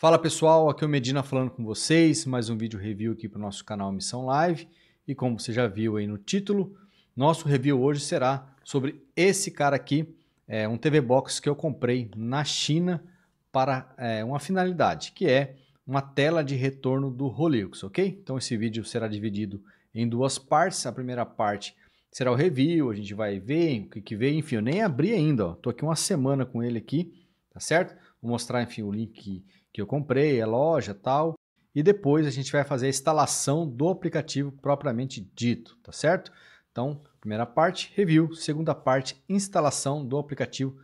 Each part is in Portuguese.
Fala pessoal, aqui é o Medina falando com vocês, mais um vídeo review aqui para o nosso canal Missão Live. E como você já viu aí no título, nosso review hoje será sobre esse cara aqui, é um TV Box que eu comprei na China para é, uma finalidade, que é uma tela de retorno do Rolex, ok? Então esse vídeo será dividido em duas partes. A primeira parte será o review, a gente vai ver o que, que veio, enfim, eu nem abri ainda, ó. tô aqui uma semana com ele aqui, tá certo? Vou mostrar, enfim, o link que eu comprei, a loja tal. E depois a gente vai fazer a instalação do aplicativo propriamente dito, tá certo? Então, primeira parte, review. Segunda parte, instalação do aplicativo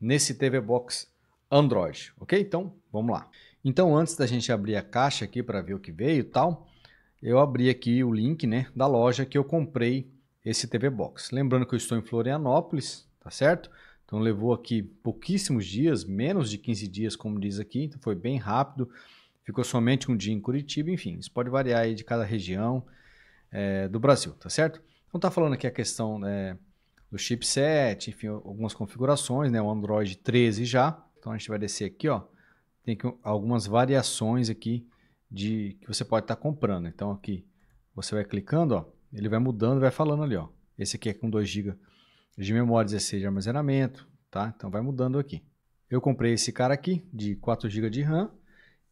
nesse TV Box Android, ok? Então, vamos lá. Então, antes da gente abrir a caixa aqui para ver o que veio e tal, eu abri aqui o link né, da loja que eu comprei esse TV Box. Lembrando que eu estou em Florianópolis, tá certo? Então levou aqui pouquíssimos dias, menos de 15 dias, como diz aqui, então foi bem rápido. Ficou somente um dia em Curitiba, enfim, isso pode variar aí de cada região é, do Brasil, tá certo? Então tá falando aqui a questão é, do chipset, enfim, algumas configurações, né? O Android 13 já. Então a gente vai descer aqui, ó. Tem algumas variações aqui de que você pode estar tá comprando. Então aqui você vai clicando, ó, ele vai mudando, vai falando ali, ó. Esse aqui é com 2 GB de memória 16 de armazenamento, tá? Então vai mudando aqui. Eu comprei esse cara aqui de 4 GB de RAM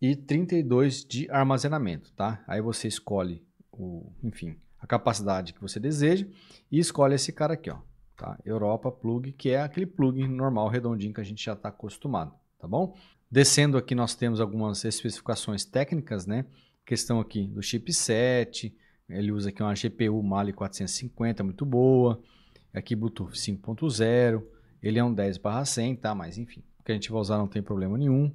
e 32 de armazenamento, tá? Aí você escolhe o, enfim, a capacidade que você deseja e escolhe esse cara aqui, ó, tá? Europa Plug, que é aquele plugin normal redondinho que a gente já está acostumado, tá bom? Descendo aqui nós temos algumas especificações técnicas, né? Questão aqui do chipset, ele usa aqui uma GPU Mali 450, muito boa. Aqui Bluetooth 5.0, ele é um 10 barra 100, tá? Mas enfim, o que a gente vai usar não tem problema nenhum.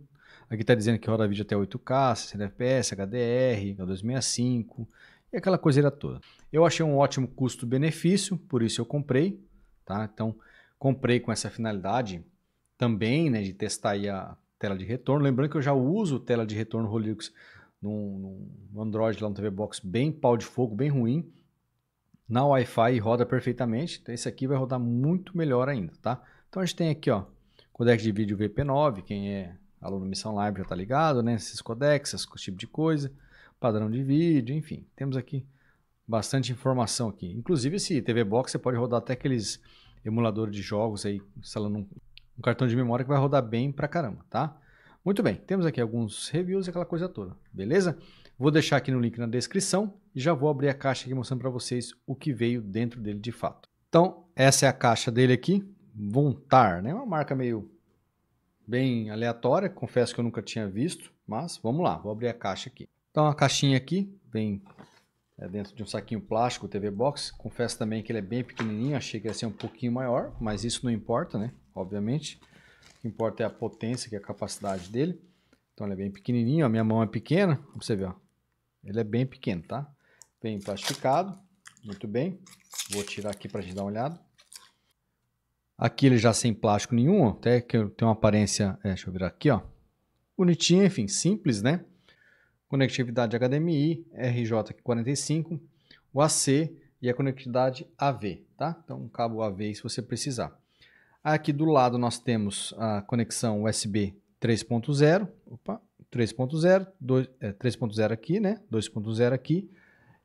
Aqui está dizendo que roda vídeo até 8K, 60 FPS, HDR, H265 e aquela coisinha toda. Eu achei um ótimo custo-benefício, por isso eu comprei, tá? Então, comprei com essa finalidade também, né, de testar aí a tela de retorno. Lembrando que eu já uso tela de retorno Rolux num, Android lá no TV Box bem pau de fogo, bem ruim. Na Wi-Fi roda perfeitamente, então esse aqui vai rodar muito melhor ainda, tá? Então a gente tem aqui, ó, codec de vídeo VP9, quem é aluno Missão Live já está ligado, né? Esses codecs, esse tipo de coisa, padrão de vídeo, enfim. Temos aqui bastante informação aqui. Inclusive esse TV Box você pode rodar até aqueles emuladores de jogos aí, instalando um, um cartão de memória que vai rodar bem pra caramba, tá? Muito bem, temos aqui alguns reviews e aquela coisa toda, beleza? Vou deixar aqui no link na descrição e já vou abrir a caixa aqui mostrando para vocês o que veio dentro dele de fato. Então, essa é a caixa dele aqui, Vontar, né? Uma marca meio bem aleatória, confesso que eu nunca tinha visto, mas vamos lá, vou abrir a caixa aqui. Então a caixinha aqui vem é dentro de um saquinho plástico TV Box. Confesso também que ele é bem pequenininho, achei que ia ser um pouquinho maior, mas isso não importa, né? Obviamente, o que importa é a potência, que é a capacidade dele. Então ele é bem pequenininho, a minha mão é pequena, pra você vê, ó. Ele é bem pequeno, tá? Bem plastificado, muito bem. Vou tirar aqui para gente dar uma olhada. Aqui ele já sem plástico nenhum, até que tem uma aparência, é, deixa eu virar aqui, ó. Bonitinho, enfim, simples, né? Conectividade HDMI, RJ45, o AC e a conectividade AV, tá? Então, um cabo AV se você precisar. Aqui do lado nós temos a conexão USB 3.0, opa, 3.0, 3.0 é, aqui, né? 2.0 aqui.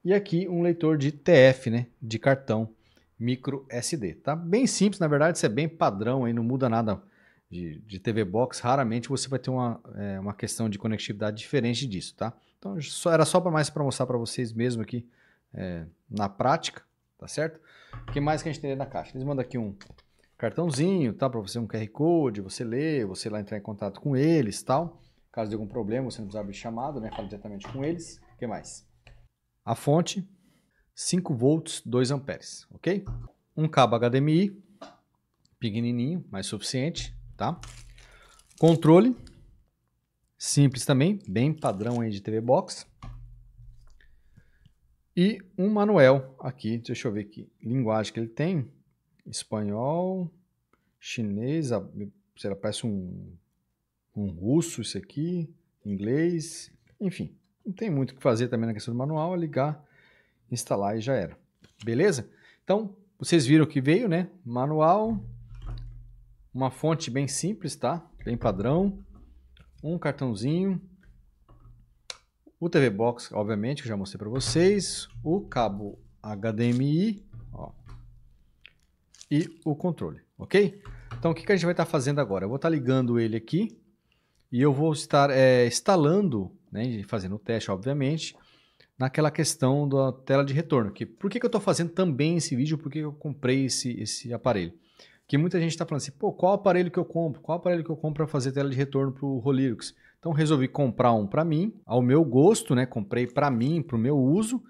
E aqui um leitor de TF, né? De cartão micro SD. Tá bem simples, na verdade, isso é bem padrão aí, não muda nada de, de TV Box. Raramente você vai ter uma, é, uma questão de conectividade diferente disso, tá? Então só, era só para mais para mostrar para vocês mesmo aqui é, na prática, tá certo? O que mais que a gente tem na caixa? Eles mandam aqui um cartãozinho, tá? Para você um QR Code, você ler, você lá entrar em contato com eles, tal. Caso de algum problema, você não precisa abrir chamada, né? Fala diretamente com eles. O que mais? A fonte, 5 volts, 2 amperes, ok? Um cabo HDMI, pequenininho, mas suficiente, tá? Controle, simples também, bem padrão aí de TV Box. E um manual aqui, deixa eu ver que linguagem que ele tem. Espanhol, chinês, será parece um, um russo isso aqui, inglês, enfim. Não tem muito o que fazer também na questão do manual, é ligar instalar e já era. Beleza? Então, vocês viram que veio, né? Manual, uma fonte bem simples, tá? Bem padrão, um cartãozinho, o TV Box, obviamente, que já mostrei para vocês, o cabo HDMI ó, e o controle, ok? Então, o que, que a gente vai estar tá fazendo agora? Eu vou estar tá ligando ele aqui e eu vou estar é, instalando, né, fazendo o teste, obviamente, naquela questão da tela de retorno. Que, por que, que eu estou fazendo também esse vídeo? Por que eu comprei esse, esse aparelho? Que muita gente está falando assim, pô, qual aparelho que eu compro? Qual aparelho que eu compro para fazer tela de retorno para o Rolyrix? Então resolvi comprar um para mim, ao meu gosto, né? Comprei para mim, para o meu uso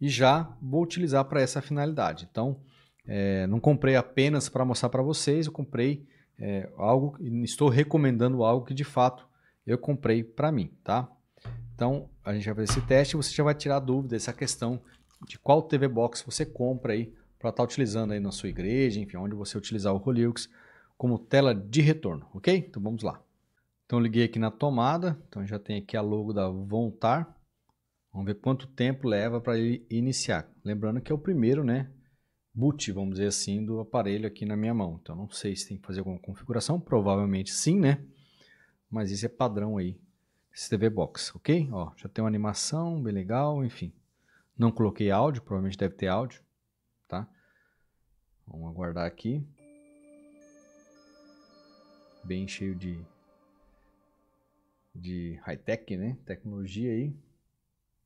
e já vou utilizar para essa finalidade. Então, é, não comprei apenas para mostrar para vocês, eu comprei é, algo, estou recomendando algo que de fato eu comprei para mim, tá? Então, a gente vai fazer esse teste e você já vai tirar dúvida essa questão de qual TV Box você compra aí para estar tá utilizando aí na sua igreja, enfim, onde você utilizar o Hollywoods como tela de retorno, ok? Então vamos lá. Então liguei aqui na tomada, então já tem aqui a logo da Vontar. Vamos ver quanto tempo leva para ele iniciar. Lembrando que é o primeiro, né, boot, vamos dizer assim, do aparelho aqui na minha mão. Então não sei se tem que fazer alguma configuração, provavelmente sim, né? Mas isso é padrão aí TV Box, ok? Ó, já tem uma animação bem legal, enfim. Não coloquei áudio, provavelmente deve ter áudio, tá? Vamos aguardar aqui. Bem cheio de, de high-tech, né? Tecnologia aí.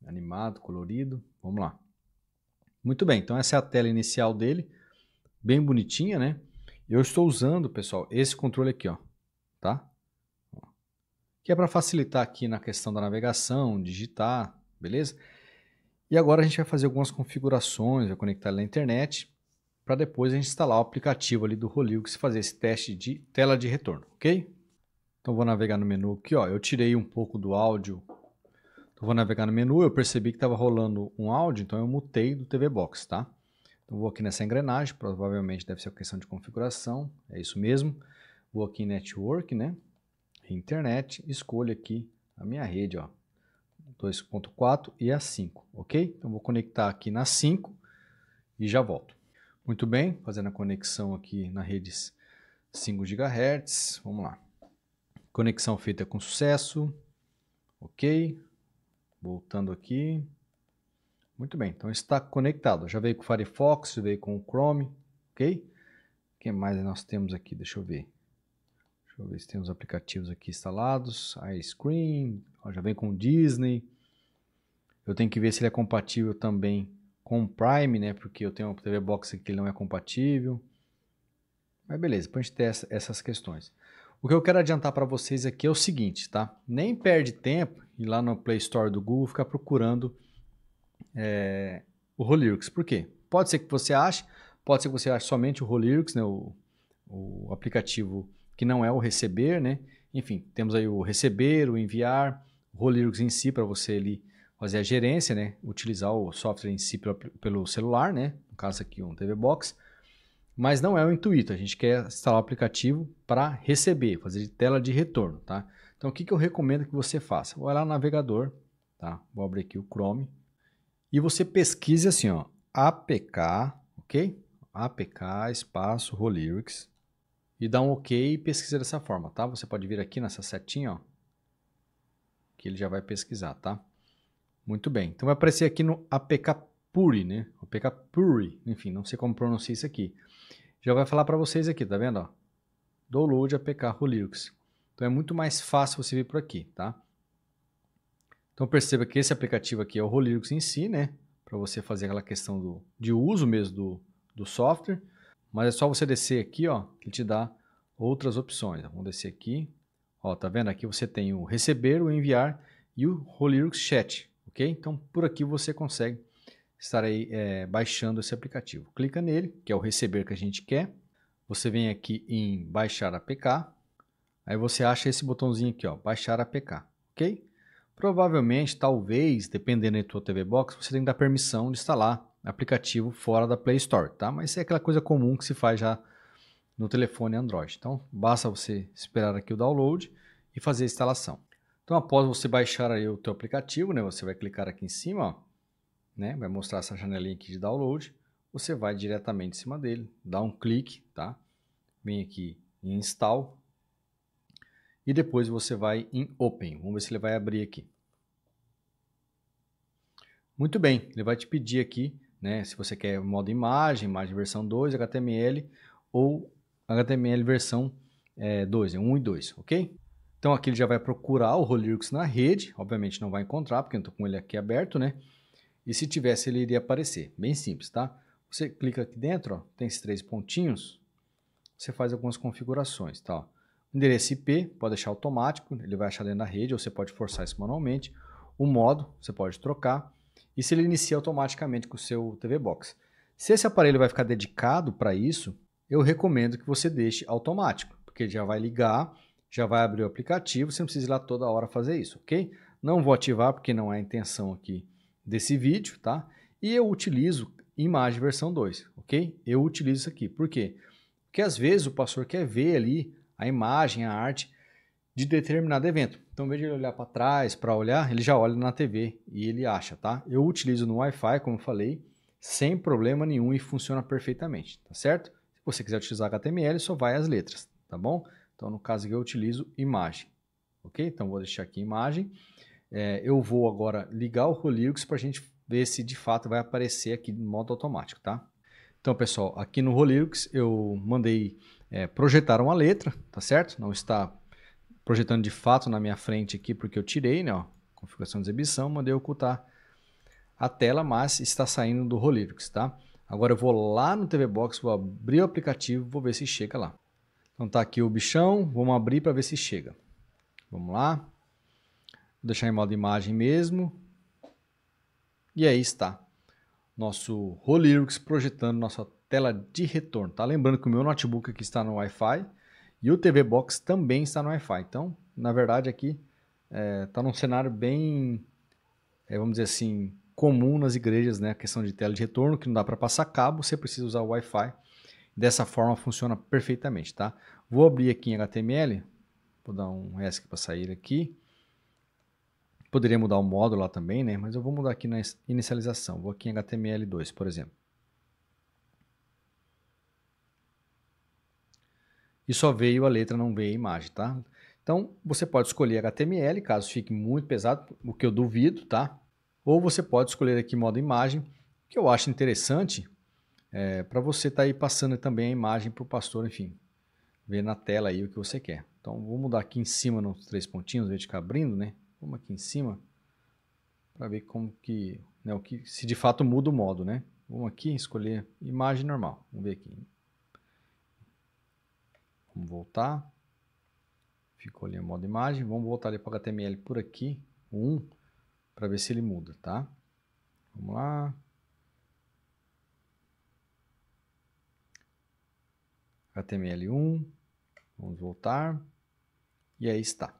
Animado, colorido. Vamos lá. Muito bem, então essa é a tela inicial dele. Bem bonitinha, né? Eu estou usando, pessoal, esse controle aqui, ó. Tá? que é para facilitar aqui na questão da navegação, digitar, beleza? E agora a gente vai fazer algumas configurações, vai conectar ele na internet, para depois a gente instalar o aplicativo ali do Rolux e fazer esse teste de tela de retorno, ok? Então vou navegar no menu aqui, ó, eu tirei um pouco do áudio então, vou navegar no menu, eu percebi que estava rolando um áudio, então eu mutei do TV Box, tá? Então, vou aqui nessa engrenagem, provavelmente deve ser questão de configuração, é isso mesmo. Vou aqui em Network, né? internet, escolho aqui a minha rede, ó, 2.4 e a 5, ok? Então vou conectar aqui na 5 e já volto. Muito bem, fazendo a conexão aqui na rede 5 GHz, vamos lá. Conexão feita com sucesso, ok? Voltando aqui. Muito bem, então está conectado. Já veio com o Firefox, veio com o Chrome, ok? O que mais nós temos aqui? Deixa eu ver. Deixa eu ver se tem os aplicativos aqui instalados. iScreen, já vem com Disney. Eu tenho que ver se ele é compatível também com Prime, né? Porque eu tenho uma TV Box que ele não é compatível. Mas beleza, para a gente ter essa, essas questões. O que eu quero adiantar para vocês aqui é o seguinte, tá? Nem perde tempo ir lá no Play Store do Google ficar procurando é, o Holyrix. Por quê? Pode ser que você ache, pode ser que você ache somente o Holyrix, né? O, o aplicativo que não é o receber, né? Enfim, temos aí o receber, o enviar, o Rolyrix em si para você ali fazer a gerência, né? Utilizar o software em si pelo celular, né? No caso aqui um TV Box. Mas não é o intuito, a gente quer instalar o aplicativo para receber, fazer de tela de retorno, tá? Então o que, que eu recomendo que você faça? Vai lá no navegador, tá? Vou abrir aqui o Chrome e você pesquise assim, ó, APK, ok? APK espaço Rolyrix, e dá um OK e pesquisa dessa forma, tá? Você pode vir aqui nessa setinha, ó, que ele já vai pesquisar, tá? Muito bem. Então vai aparecer aqui no APK Puri, né? APK Puri, enfim, não sei como pronuncia isso aqui. Já vai falar para vocês aqui, tá vendo? Ó? Download APK Rolyrix. Então é muito mais fácil você vir por aqui, tá? Então perceba que esse aplicativo aqui é o Rolyrix em si, né? Para você fazer aquela questão do, de uso mesmo do, do software. Mas é só você descer aqui, ó, que te dá outras opções. Vamos descer aqui. Ó, tá vendo? Aqui você tem o receber, o enviar e o Holyrox Chat, ok? Então, por aqui você consegue estar aí é, baixando esse aplicativo. Clica nele, que é o receber que a gente quer. Você vem aqui em baixar APK. Aí você acha esse botãozinho aqui, ó, baixar APK, ok? Provavelmente, talvez, dependendo da tua TV Box, você tem que dar permissão de instalar aplicativo fora da Play Store, tá? Mas é aquela coisa comum que se faz já no telefone Android. Então, basta você esperar aqui o download e fazer a instalação. Então, após você baixar aí o teu aplicativo, né, você vai clicar aqui em cima, ó, né, vai mostrar essa janelinha aqui de download, você vai diretamente em cima dele, dá um clique, tá? Vem aqui em install e depois você vai em open. Vamos ver se ele vai abrir aqui. Muito bem, ele vai te pedir aqui né? Se você quer modo imagem, imagem versão 2, HTML ou HTML versão é, 2, 1 e 2, ok? Então aqui ele já vai procurar o Rolyrix na rede, obviamente não vai encontrar, porque eu estou com ele aqui aberto, né? E se tivesse, ele iria aparecer, bem simples, tá? Você clica aqui dentro, ó, tem esses três pontinhos, você faz algumas configurações, tá? Ó. Endereço IP, pode deixar automático, ele vai achar dentro da rede, ou você pode forçar isso manualmente. O modo, você pode trocar. Isso ele inicia automaticamente com o seu TV Box. Se esse aparelho vai ficar dedicado para isso, eu recomendo que você deixe automático, porque ele já vai ligar, já vai abrir o aplicativo, você não precisa ir lá toda hora fazer isso, ok? Não vou ativar porque não é a intenção aqui desse vídeo, tá? E eu utilizo imagem versão 2, ok? Eu utilizo isso aqui, por quê? Porque às vezes o pastor quer ver ali a imagem, a arte, de determinado evento. Então, veja ele olhar para trás, para olhar, ele já olha na TV e ele acha, tá? Eu utilizo no Wi-Fi, como falei, sem problema nenhum e funciona perfeitamente, tá certo? Se você quiser utilizar HTML, só vai as letras, tá bom? Então, no caso aqui, eu utilizo imagem, ok? Então, vou deixar aqui imagem. É, eu vou agora ligar o Rolux para a gente ver se de fato vai aparecer aqui no modo automático, tá? Então, pessoal, aqui no Rolux eu mandei é, projetar uma letra, tá certo? Não está projetando de fato na minha frente aqui, porque eu tirei, né? Ó, configuração de exibição, mandei ocultar a tela, mas está saindo do Rolyrix, tá? Agora eu vou lá no TV Box, vou abrir o aplicativo, vou ver se chega lá. Então tá aqui o bichão, vamos abrir para ver se chega. Vamos lá. Vou deixar em modo imagem mesmo. E aí está. Nosso Rolyrix projetando nossa tela de retorno, tá? Lembrando que o meu notebook aqui está no Wi-Fi e o TV Box também está no Wi-Fi. Então, na verdade, aqui está é, tá num cenário bem, é, vamos dizer assim, comum nas igrejas, né? A questão de tela de retorno, que não dá para passar cabo, você precisa usar o Wi-Fi. Dessa forma funciona perfeitamente, tá? Vou abrir aqui em HTML, vou dar um ESC para sair aqui. Poderia mudar o módulo lá também, né? Mas eu vou mudar aqui na inicialização. Vou aqui em HTML2, por exemplo. e só veio a letra, não veio a imagem, tá? Então, você pode escolher HTML, caso fique muito pesado, o que eu duvido, tá? Ou você pode escolher aqui modo imagem, que eu acho interessante é, para você estar tá aí passando também a imagem para o pastor, enfim, ver na tela aí o que você quer. Então, vou mudar aqui em cima nos três pontinhos, ver invés de ficar abrindo, né? Vamos aqui em cima para ver como que, né, o que, se de fato muda o modo, né? Vamos aqui escolher imagem normal, vamos ver aqui, Vamos voltar. Ficou ali a modo imagem. Vamos voltar ali para o HTML por aqui, 1, para ver se ele muda, tá? Vamos lá. HTML1. Vamos voltar. E aí está.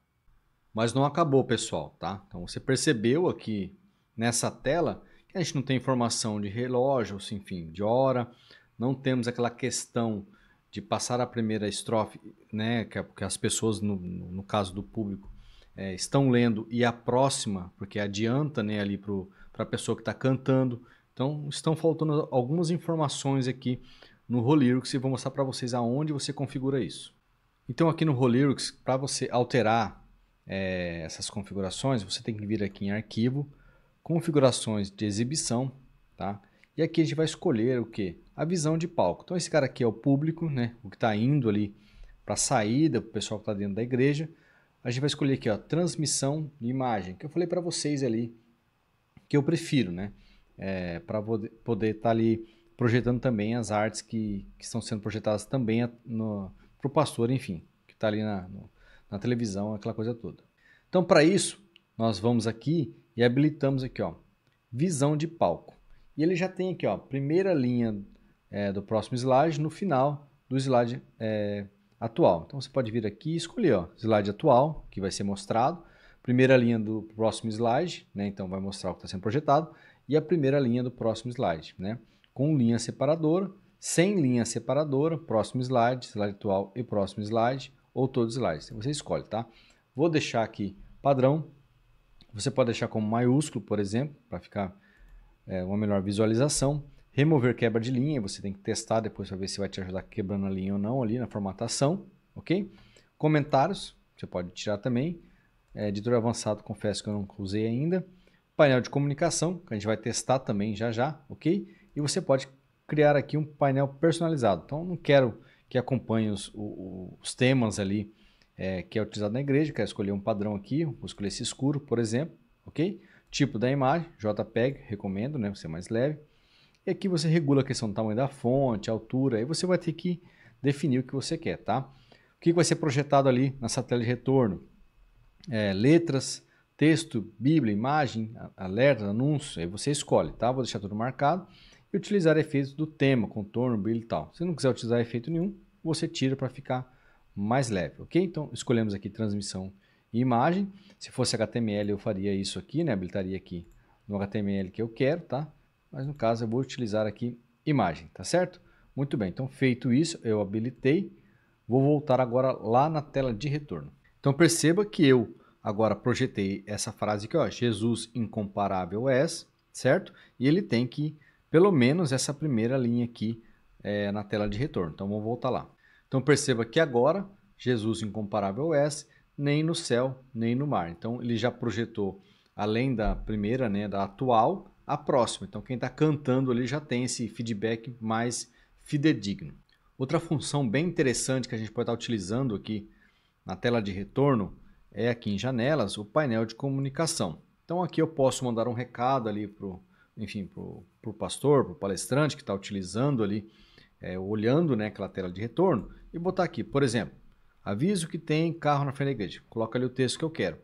Mas não acabou, pessoal, tá? Então você percebeu aqui nessa tela que a gente não tem informação de relógio, enfim, de hora, não temos aquela questão de passar a primeira estrofe, né, que, é, que as pessoas, no, no, caso do público, é, estão lendo, e a próxima, porque adianta né, ali para a pessoa que está cantando. Então, estão faltando algumas informações aqui no Rolyrix e vou mostrar para vocês aonde você configura isso. Então, aqui no Rolyrix, para você alterar é, essas configurações, você tem que vir aqui em Arquivo, Configurações de Exibição, tá? E aqui a gente vai escolher o que? A visão de palco. Então esse cara aqui é o público, né? O que está indo ali para a saída, o pessoal que está dentro da igreja. A gente vai escolher aqui, ó, transmissão de imagem, que eu falei para vocês ali que eu prefiro, né? É, para poder estar tá ali projetando também as artes que, que estão sendo projetadas também para o pastor, enfim, que está ali na, no, na televisão, aquela coisa toda. Então, para isso, nós vamos aqui e habilitamos aqui, ó, visão de palco. E ele já tem aqui, ó, primeira linha é, do próximo slide no final do slide é, atual. Então você pode vir aqui e escolher, ó, slide atual, que vai ser mostrado, primeira linha do próximo slide, né? Então vai mostrar o que está sendo projetado, e a primeira linha do próximo slide, né? Com linha separadora, sem linha separadora, próximo slide, slide atual e próximo slide, ou todos os slides. Então, você escolhe, tá? Vou deixar aqui padrão. Você pode deixar como maiúsculo, por exemplo, para ficar é, uma melhor visualização. Remover quebra de linha, você tem que testar depois para ver se vai te ajudar quebrando a linha ou não ali na formatação, ok? Comentários, você pode tirar também. É, editor avançado, confesso que eu não usei ainda. Painel de comunicação, que a gente vai testar também já já, ok? E você pode criar aqui um painel personalizado. Então, eu não quero que acompanhe os, os temas ali é, que é utilizado na igreja, quero escolher um padrão aqui, vou escolher esse escuro, por exemplo, ok? Tipo da imagem, JPEG, recomendo, né? Você é mais leve. E aqui você regula a questão do tamanho da fonte, altura, aí você vai ter que definir o que você quer, tá? O que vai ser projetado ali na satélite de retorno? É, letras, texto, bíblia, imagem, alerta, anúncio, aí você escolhe, tá? Vou deixar tudo marcado. E utilizar efeitos do tema, contorno, brilho e tal. Se não quiser utilizar efeito nenhum, você tira para ficar mais leve, ok? Então, escolhemos aqui transmissão e imagem. Se fosse HTML, eu faria isso aqui, né? habilitaria aqui no HTML que eu quero, tá? Mas no caso, eu vou utilizar aqui imagem, tá certo? Muito bem, então feito isso, eu habilitei. Vou voltar agora lá na tela de retorno. Então perceba que eu agora projetei essa frase aqui, ó, Jesus incomparável és, certo? E ele tem que, pelo menos, essa primeira linha aqui é, na tela de retorno. Então vamos voltar lá. Então perceba que agora, Jesus incomparável és, nem no céu, nem no mar. Então ele já projetou, além da primeira, né, da atual, a próxima. Então quem está cantando ali já tem esse feedback mais fidedigno. Outra função bem interessante que a gente pode estar tá utilizando aqui na tela de retorno é aqui em janelas o painel de comunicação. Então aqui eu posso mandar um recado ali para o enfim, para o pastor, o palestrante que está utilizando ali, é, olhando né, aquela tela de retorno e botar aqui, por exemplo, Aviso que tem carro na frente da igreja. Coloca ali o texto que eu quero.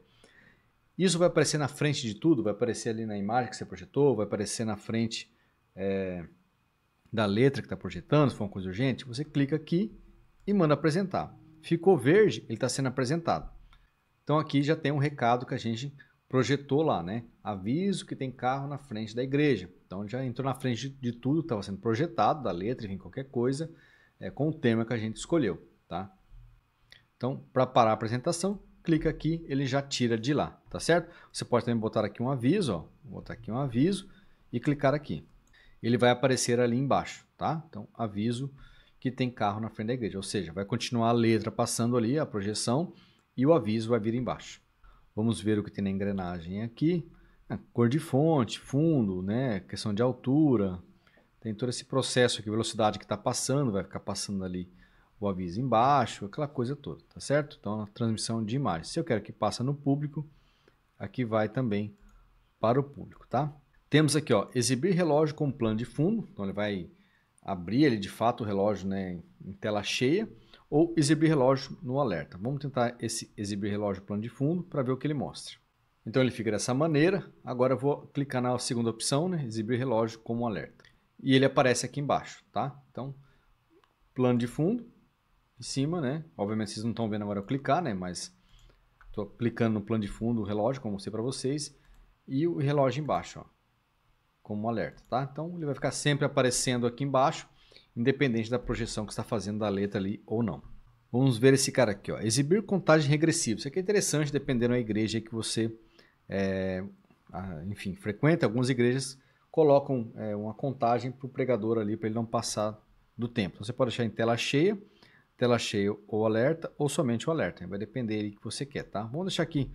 Isso vai aparecer na frente de tudo, vai aparecer ali na imagem que você projetou, vai aparecer na frente é, da letra que está projetando, se for uma coisa urgente. Você clica aqui e manda apresentar. Ficou verde, ele está sendo apresentado. Então aqui já tem um recado que a gente projetou lá, né? Aviso que tem carro na frente da igreja. Então já entrou na frente de, tudo, estava sendo projetado, da letra, enfim, qualquer coisa, é, com o tema que a gente escolheu, tá? Então, para parar a apresentação, clica aqui, ele já tira de lá, tá certo? Você pode também botar aqui um aviso, ó, botar aqui um aviso e clicar aqui. Ele vai aparecer ali embaixo, tá? Então, aviso que tem carro na frente da igreja, ou seja, vai continuar a letra passando ali, a projeção, e o aviso vai vir embaixo. Vamos ver o que tem na engrenagem aqui. Ah, cor de fonte, fundo, né? questão de altura. Tem todo esse processo aqui, velocidade que está passando, vai ficar passando ali o aviso embaixo, aquela coisa toda, tá certo? Então, a transmissão de imagem. Se eu quero que passe no público, aqui vai também para o público, tá? Temos aqui, ó, exibir relógio com plano de fundo, então ele vai abrir ele de fato o relógio né, em tela cheia, ou exibir relógio no alerta. Vamos tentar esse exibir relógio plano de fundo para ver o que ele mostra. Então ele fica dessa maneira. Agora eu vou clicar na segunda opção, né, exibir relógio como alerta. E ele aparece aqui embaixo, tá? Então, plano de fundo, em cima, né? Obviamente vocês não estão vendo agora eu clicar, né? Mas estou clicando no plano de fundo o relógio, como eu mostrei para vocês, e o relógio embaixo, ó, como um alerta, tá? Então ele vai ficar sempre aparecendo aqui embaixo, independente da projeção que está fazendo da letra ali ou não. Vamos ver esse cara aqui, ó. Exibir contagem regressiva. Isso aqui é interessante, dependendo da igreja que você, é, enfim, frequenta. Algumas igrejas colocam é, uma contagem para o pregador ali, para ele não passar do tempo. Então, você pode deixar em tela cheia tela cheia ou alerta, ou somente o alerta. Vai depender do que você quer, tá? Vamos deixar aqui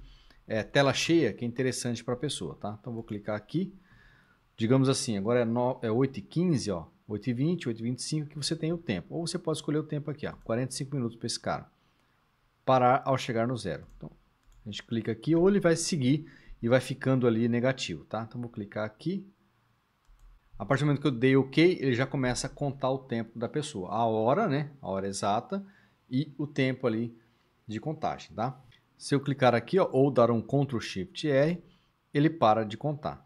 é, tela cheia, que é interessante para a pessoa, tá? Então, vou clicar aqui. Digamos assim, agora é, é 8h15, ó. 8h20, 8h25, que você tem o tempo. Ou você pode escolher o tempo aqui, ó. 45 minutos para esse cara. Parar ao chegar no zero. Então, a gente clica aqui, ou ele vai seguir e vai ficando ali negativo, tá? Então, vou clicar aqui. A partir do momento que eu dei OK, ele já começa a contar o tempo da pessoa. A hora, né? A hora exata e o tempo ali de contagem, tá? Se eu clicar aqui ó, ou dar um Ctrl Shift R, ele para de contar.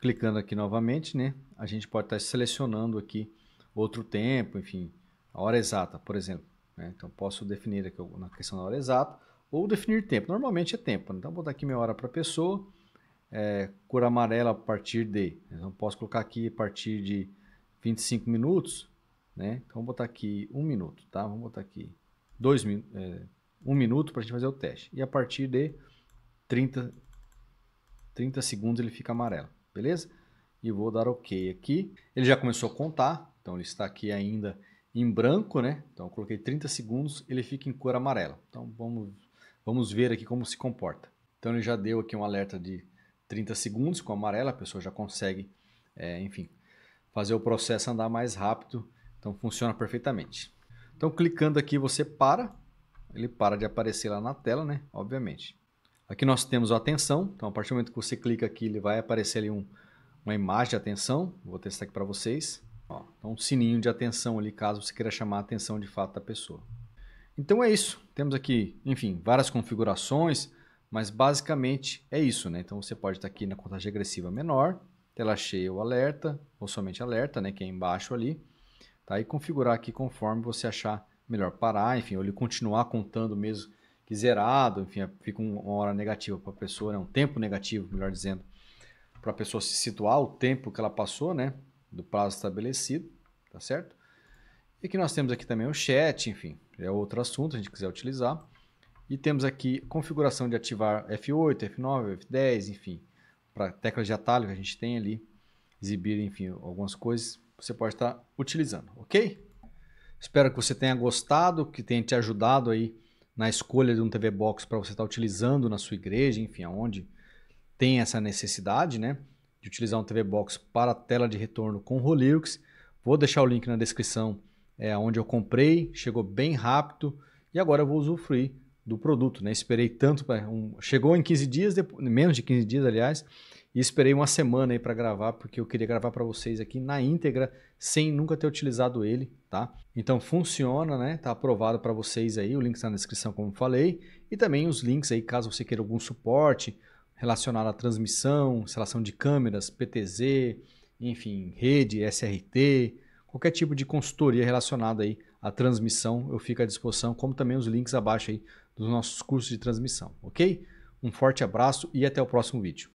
Clicando aqui novamente, né? A gente pode estar selecionando aqui outro tempo, enfim, a hora exata, por exemplo. Né? Então posso definir aqui na questão da hora exata ou definir tempo. Normalmente é tempo. Né? Então vou dar aqui minha hora para a pessoa é, cor amarela a partir de. Né? Então, posso colocar aqui a partir de 25 minutos, né? Então, vou botar aqui um minuto, tá? Vamos botar aqui dois, é, um minuto para a gente fazer o teste. E a partir de 30, 30 segundos ele fica amarelo, beleza? E vou dar OK aqui. Ele já começou a contar, então ele está aqui ainda em branco, né? Então, eu coloquei 30 segundos, ele fica em cor amarela. Então, vamos, vamos ver aqui como se comporta. Então, ele já deu aqui um alerta de 30 segundos com amarela, a pessoa já consegue, é, enfim, fazer o processo andar mais rápido. Então funciona perfeitamente. Então clicando aqui você para, ele para de aparecer lá na tela, né? Obviamente. Aqui nós temos a atenção, então a partir do momento que você clica aqui, ele vai aparecer ali um, uma imagem de atenção. Vou testar aqui para vocês. Ó, então um sininho de atenção ali, caso você queira chamar a atenção de fato da pessoa. Então é isso. Temos aqui, enfim, várias configurações. Mas basicamente é isso, né? Então você pode estar aqui na contagem regressiva menor, tela cheia ou alerta, ou somente alerta, né? Que é embaixo ali. Tá? E configurar aqui conforme você achar melhor parar, enfim, ou ele continuar contando mesmo que zerado, enfim, fica uma hora negativa para a pessoa, né? um tempo negativo, melhor dizendo, para a pessoa se situar o tempo que ela passou, né? Do prazo estabelecido, tá certo? E que nós temos aqui também o chat, enfim, é outro assunto, a gente quiser utilizar. E temos aqui configuração de ativar F8, F9, F10, enfim, para teclas de atalho que a gente tem ali, exibir, enfim, algumas coisas, você pode estar tá utilizando, ok? Espero que você tenha gostado, que tenha te ajudado aí na escolha de um TV Box para você estar tá utilizando na sua igreja, enfim, aonde tem essa necessidade, né? De utilizar um TV Box para tela de retorno com Rolux. Vou deixar o link na descrição é, onde eu comprei, chegou bem rápido e agora eu vou usufruir do produto, né? Esperei tanto para um, chegou em 15 dias, depois, menos de 15 dias, aliás, e esperei uma semana aí para gravar, porque eu queria gravar para vocês aqui na íntegra, sem nunca ter utilizado ele, tá? Então funciona, né? Tá aprovado para vocês aí, o link está na descrição, como falei, e também os links aí caso você queira algum suporte relacionado à transmissão, instalação de câmeras, PTZ, enfim, rede, SRT, qualquer tipo de consultoria relacionada aí a transmissão, eu fico à disposição, como também os links abaixo aí dos nossos cursos de transmissão, ok? Um forte abraço e até o próximo vídeo.